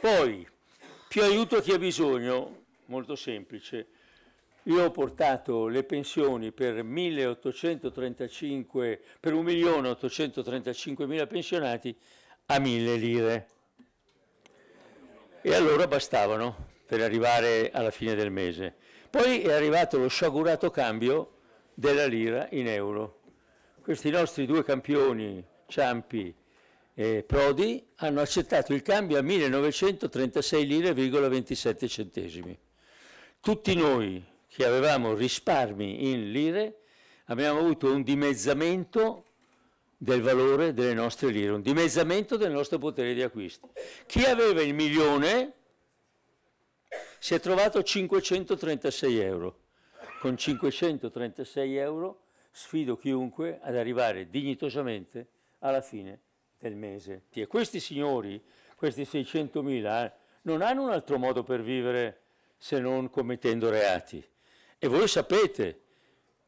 Poi, più aiuto a chi ha bisogno, molto semplice. Io ho portato le pensioni per, 1835, per 1.835.000 pensionati a 1.000 lire. E allora bastavano per arrivare alla fine del mese. Poi è arrivato lo sciagurato cambio della lira in euro. Questi nostri due campioni, Ciampi eh, Prodi hanno accettato il cambio a 1936,27 lire,27 centesimi. Tutti noi che avevamo risparmi in lire abbiamo avuto un dimezzamento del valore delle nostre lire, un dimezzamento del nostro potere di acquisto. Chi aveva il milione si è trovato 536 euro. Con 536 euro sfido chiunque ad arrivare dignitosamente alla fine del mese. E questi signori, questi 600.000, eh, non hanno un altro modo per vivere se non commettendo reati. E voi sapete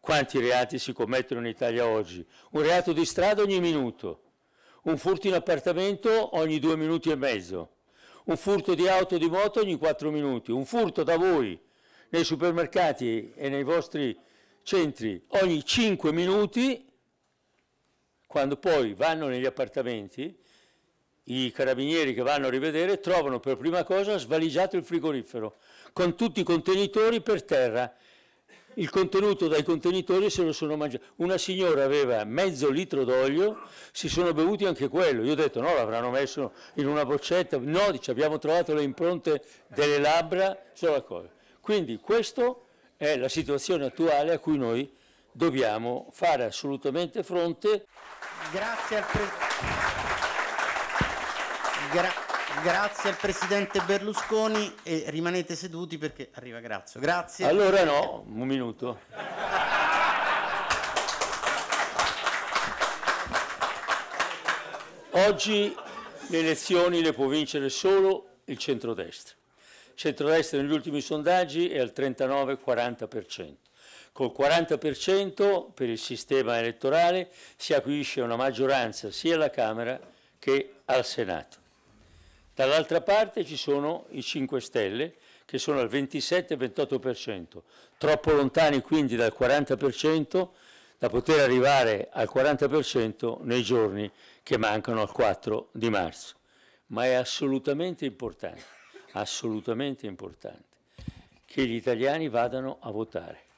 quanti reati si commettono in Italia oggi. Un reato di strada ogni minuto, un furto in appartamento ogni due minuti e mezzo, un furto di auto o di moto ogni quattro minuti, un furto da voi nei supermercati e nei vostri centri ogni cinque minuti quando poi vanno negli appartamenti, i carabinieri che vanno a rivedere trovano per prima cosa svaligiato il frigorifero, con tutti i contenitori per terra. Il contenuto dai contenitori se lo sono mangiato. Una signora aveva mezzo litro d'olio, si sono bevuti anche quello. Io ho detto no, l'avranno messo in una boccetta. No, dice, abbiamo trovato le impronte delle labbra sulla cosa. Quindi questa è la situazione attuale a cui noi dobbiamo fare assolutamente fronte. Grazie al, pre... Gra... Grazie al Presidente Berlusconi e rimanete seduti perché arriva Grazio. Grazie. Allora no, un minuto. Oggi le elezioni le può vincere solo il centrodestra centrodestra negli ultimi sondaggi è al 39-40%. Col 40% per il sistema elettorale si acquisisce una maggioranza sia alla Camera che al Senato. Dall'altra parte ci sono i 5 Stelle che sono al 27-28%, troppo lontani quindi dal 40% da poter arrivare al 40% nei giorni che mancano al 4 di marzo. Ma è assolutamente importante assolutamente importante, che gli italiani vadano a votare.